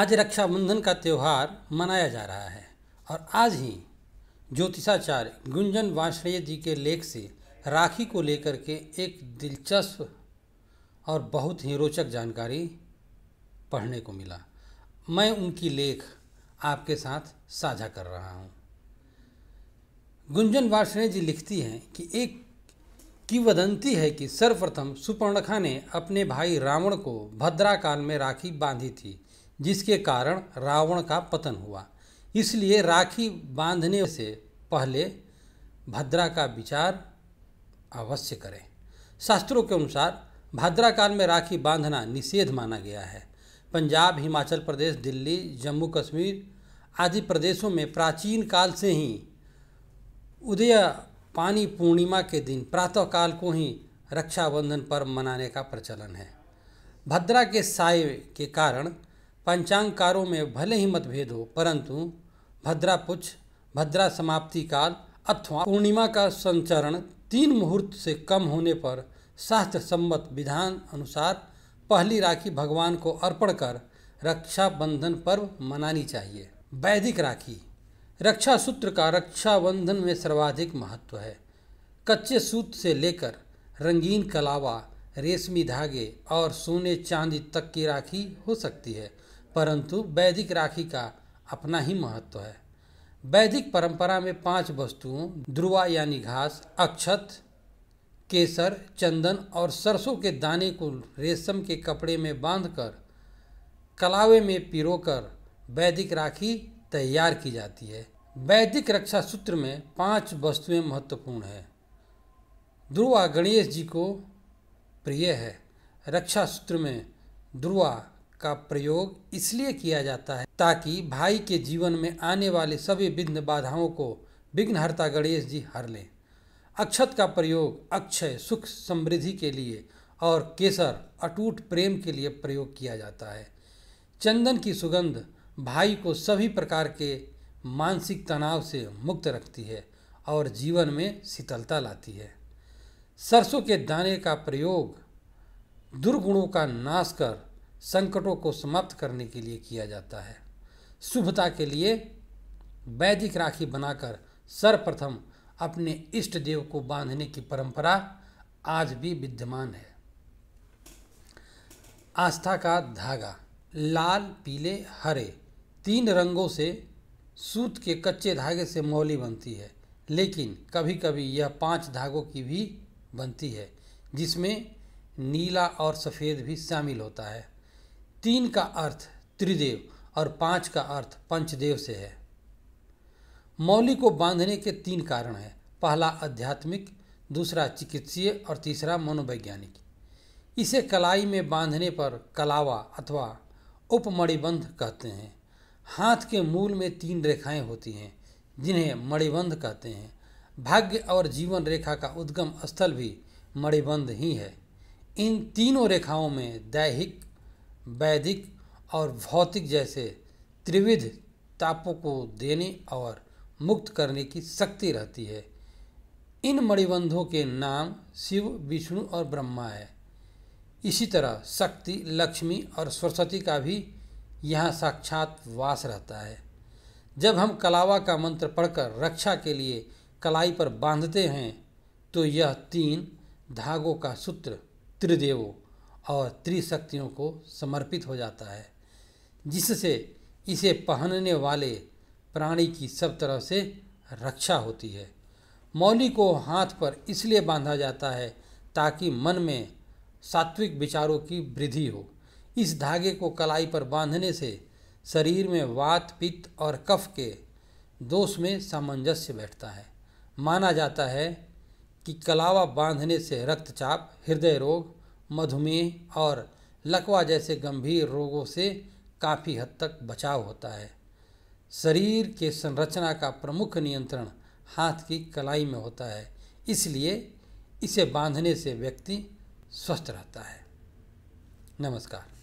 आज रक्षाबंधन का त्यौहार मनाया जा रहा है और आज ही ज्योतिषाचार्य गुंजन वाषणेय जी के लेख से राखी को लेकर के एक दिलचस्प और बहुत ही रोचक जानकारी पढ़ने को मिला मैं उनकी लेख आपके साथ साझा कर रहा हूँ गुंजन वाषणे जी लिखती हैं कि एक की वदंती है कि सर्वप्रथम सुपर्णखा ने अपने भाई रावण को भद्रा काल में राखी बांधी थी जिसके कारण रावण का पतन हुआ इसलिए राखी बांधने से पहले भद्रा का विचार अवश्य करें शास्त्रों के अनुसार भद्रा काल में राखी बांधना निषेध माना गया है पंजाब हिमाचल प्रदेश दिल्ली जम्मू कश्मीर आदि प्रदेशों में प्राचीन काल से ही उदय पानी पूर्णिमा के दिन प्रातः काल को ही रक्षाबंधन पर्व मनाने का प्रचलन है भद्रा के साय के कारण पंचांगकारों में भले ही मतभेद हो परंतु भद्रापुच्छ भद्रा समाप्ति काल अथवा पूर्णिमा का संचरण तीन मुहूर्त से कम होने पर शास्त्र सम्मत विधान अनुसार पहली राखी भगवान को अर्पण कर रक्षाबंधन पर्व मनानी चाहिए वैदिक राखी रक्षा सूत्र का रक्षाबंधन में सर्वाधिक महत्व है कच्चे सूत से लेकर रंगीन कलावा रेशमी धागे और सोने चांदी तक की राखी हो सकती है परंतु वैदिक राखी का अपना ही महत्व है वैदिक परंपरा में पांच वस्तुओं ध्रुवा यानी घास अक्षत केसर चंदन और सरसों के दाने को रेशम के कपड़े में बांधकर कलावे में पिरोकर वैदिक राखी तैयार की जाती है वैदिक रक्षा सूत्र में पांच वस्तुएं महत्वपूर्ण है ध्रुवा गणेश जी को प्रिय है रक्षा सूत्र में दुर्वा का प्रयोग इसलिए किया जाता है ताकि भाई के जीवन में आने वाले सभी विघ्न बाधाओं को विघ्नहर्ता गणेश जी हर लें अक्षत का प्रयोग अक्षय सुख समृद्धि के लिए और केसर अटूट प्रेम के लिए प्रयोग किया जाता है चंदन की सुगंध भाई को सभी प्रकार के मानसिक तनाव से मुक्त रखती है और जीवन में शीतलता लाती है सरसों के दाने का प्रयोग दुर्गुणों का नाश कर संकटों को समाप्त करने के लिए किया जाता है शुभता के लिए वैदिक राखी बनाकर सर्वप्रथम अपने इष्ट देव को बांधने की परंपरा आज भी विद्यमान है आस्था का धागा लाल पीले हरे तीन रंगों से सूत के कच्चे धागे से मौली बनती है लेकिन कभी कभी यह पांच धागों की भी बनती है जिसमें नीला और सफ़ेद भी शामिल होता है तीन का अर्थ त्रिदेव और पाँच का अर्थ पंचदेव से है मौली को बांधने के तीन कारण हैं पहला आध्यात्मिक दूसरा चिकित्सीय और तीसरा मनोवैज्ञानिक इसे कलाई में बांधने पर कलावा अथवा उपमणिबंध कहते हैं हाथ के मूल में तीन रेखाएं होती हैं जिन्हें मणिबंध कहते हैं भाग्य और जीवन रेखा का उद्गम स्थल भी मणिबंध ही है इन तीनों रेखाओं में दैहिक वैदिक और भौतिक जैसे त्रिविध तापों को देने और मुक्त करने की शक्ति रहती है इन मणिबंधों के नाम शिव विष्णु और ब्रह्मा है इसी तरह शक्ति लक्ष्मी और सरस्वती का भी यहाँ साक्षात वास रहता है जब हम कलावा का मंत्र पढ़कर रक्षा के लिए कलाई पर बांधते हैं तो यह तीन धागों का सूत्र त्रिदेवों और त्रिशक्तियों को समर्पित हो जाता है जिससे इसे पहनने वाले प्राणी की सब तरह से रक्षा होती है मौली को हाथ पर इसलिए बांधा जाता है ताकि मन में सात्विक विचारों की वृद्धि हो इस धागे को कलाई पर बांधने से शरीर में वात पित्त और कफ के दोष में सामंजस्य बैठता है माना जाता है कि कलावा बांधने से रक्तचाप हृदय रोग मधुमेह और लकवा जैसे गंभीर रोगों से काफ़ी हद तक बचाव होता है शरीर के संरचना का प्रमुख नियंत्रण हाथ की कलाई में होता है इसलिए इसे बांधने से व्यक्ति स्वस्थ रहता है नमस्कार